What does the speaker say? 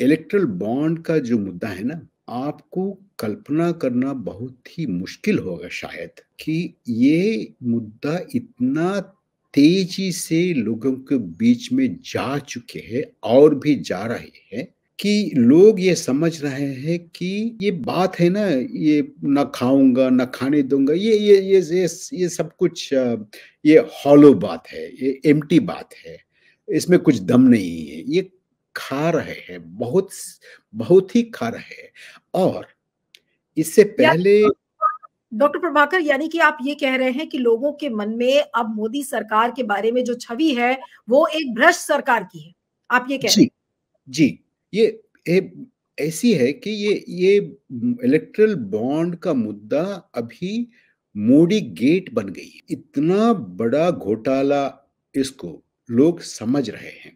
erectile bond का जो मुद्दा है ना आपको कल्पना करना बहुत ही मुश्किल होगा शायद कि ये मुद्दा इतना तेजी से लोगों के बीच में जा चुके हैं और भी जा रहे हैं कि लोग ये समझ रहे हैं कि ये बात है ना ये ना खाऊंगा ना खाने दूंगा ये ये ये ये, ये सब कुछ ये हॉलो बात है ये एम्प्टी बात है इसमें कुछ दम नहीं है ये खा रहे हैं बहुत बहुत ही खा रहे हैं और इससे पहले डॉक्टर प्रभाकर यानी कि आप ये कह रहे हैं कि लोगों के मन में अब मोदी सरकार के बारे में जो छवि है वो एक भ्रष्ट सरकार की है आप ये कह जी, रहे हैं जी ये ए, ऐसी है कि ये ये इलेक्ट्रल बॉन्ड का मुद्दा अभी मोडी गेट बन गई इतना बड़ा घोटाला इसको लोग समझ रहे हैं